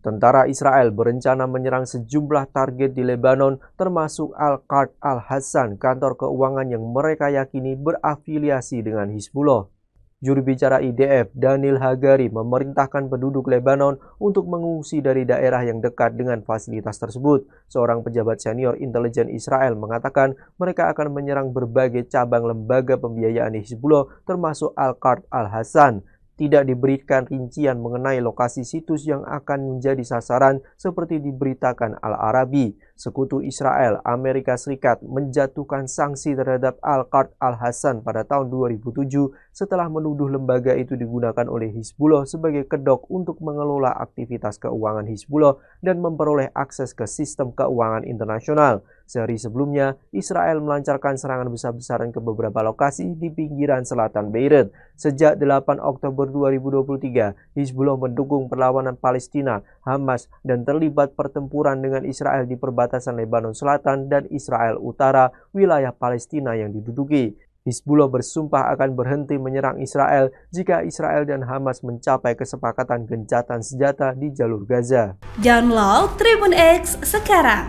Tentara Israel berencana menyerang sejumlah target di Lebanon termasuk Al-Qad Al-Hassan, kantor keuangan yang mereka yakini berafiliasi dengan Hizbullah. Juru bicara IDF, Daniel Hagari, memerintahkan penduduk Lebanon untuk mengungsi dari daerah yang dekat dengan fasilitas tersebut. Seorang pejabat senior intelijen Israel mengatakan mereka akan menyerang berbagai cabang lembaga pembiayaan Hizbullah termasuk Al-Qad Al-Hassan. Tidak diberikan rincian mengenai lokasi situs yang akan menjadi sasaran seperti diberitakan Al-Arabi. Sekutu Israel, Amerika Serikat menjatuhkan sanksi terhadap Al-Qard Al-Hasan pada tahun 2007 setelah menuduh lembaga itu digunakan oleh Hizbullah sebagai kedok untuk mengelola aktivitas keuangan Hizbullah dan memperoleh akses ke sistem keuangan internasional. Sehari sebelumnya, Israel melancarkan serangan besar-besaran ke beberapa lokasi di pinggiran selatan Beirut. Sejak 8 Oktober 2023, Hizbullah mendukung perlawanan Palestina, Hamas, dan terlibat pertempuran dengan Israel di perbatasan Lebanon Selatan dan Israel Utara, wilayah Palestina yang diduduki. Hizbullah bersumpah akan berhenti menyerang Israel jika Israel dan Hamas mencapai kesepakatan gencatan senjata di jalur Gaza. Download Tribun X sekarang